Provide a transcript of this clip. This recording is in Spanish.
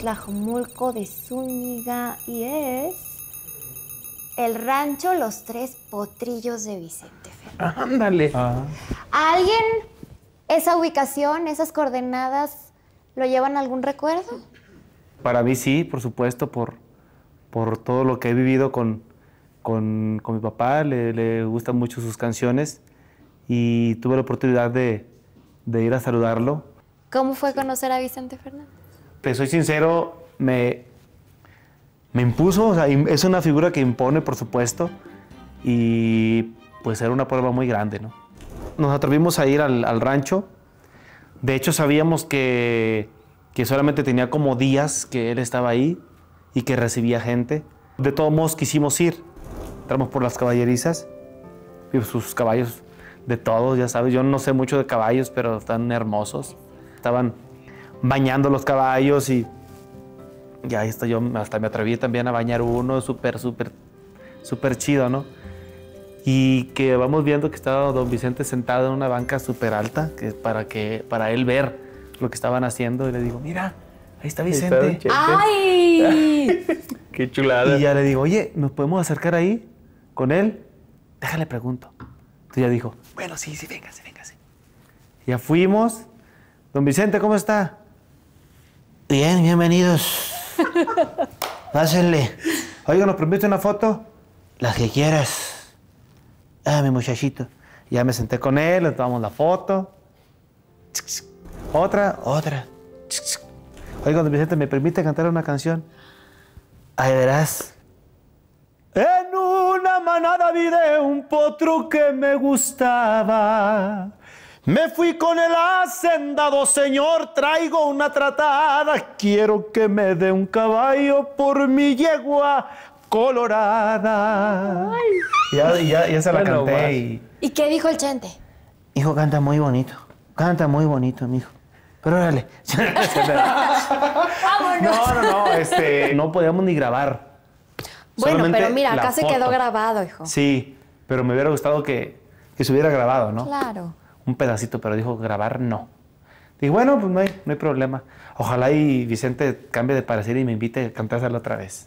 Tlajomulco de Zúñiga y es el rancho Los Tres Potrillos de Vicente Fernández. Ándale. Ah. alguien esa ubicación, esas coordenadas, lo llevan algún recuerdo? Para mí sí, por supuesto, por, por todo lo que he vivido con, con, mi papá. Le, gustan mucho sus canciones y tuve la oportunidad de, de ir a saludarlo. ¿Cómo fue conocer a Vicente Fernández? te soy sincero, me, me impuso, es una figura que impone, por supuesto, y pues era una prueba muy grande, ¿no? Nos atrevimos a ir al, rancho, de hecho sabíamos que, que, solamente tenía como días que él estaba ahí y que recibía gente. De todos modos quisimos ir, entramos por las caballerizas, y sus caballos de todos, ya sabes, yo no sé mucho de caballos, pero están hermosos. Estaban bañando los caballos y, ya ahí está, yo hasta me atreví también a bañar uno, súper, súper, súper chido, ¿no? Y que vamos viendo que estaba don Vicente sentado en una banca súper alta que para, que, para él ver lo que estaban haciendo y le digo, mira, ahí está Vicente. ¡Ay! ¡Qué chulada! Y ya le digo, oye, ¿nos podemos acercar ahí con él? Déjale pregunto. Entonces ya dijo, bueno, sí, sí, véngase, véngase. Ya fuimos. Don Vicente, ¿cómo está? Bien, bienvenidos. Pásenle. Oiga, ¿nos permite una foto? Las que quieras. Ah, mi muchachito. Ya me senté con él, le tomamos la foto. Otra, otra. Oiga, don Vicente, ¿me permite cantar una canción? Ahí verás. En una manada vi de un potro que me gustaba me fui con el hacendado, señor, traigo una tratada. Quiero que me dé un caballo por mi yegua colorada. Ya, ya, se la canté y... qué dijo el chente? Hijo, canta muy bonito. Canta muy bonito, amigo. hijo. Pero órale. no, no, no, este, no podíamos ni grabar. Bueno, pero mira, acá se quedó grabado, hijo. Sí, pero me hubiera gustado que se hubiera grabado, ¿no? Claro un pedacito, pero dijo, grabar no. Dije, bueno, pues no hay, no hay problema. Ojalá y Vicente cambie de parecer y me invite a cantársela otra vez.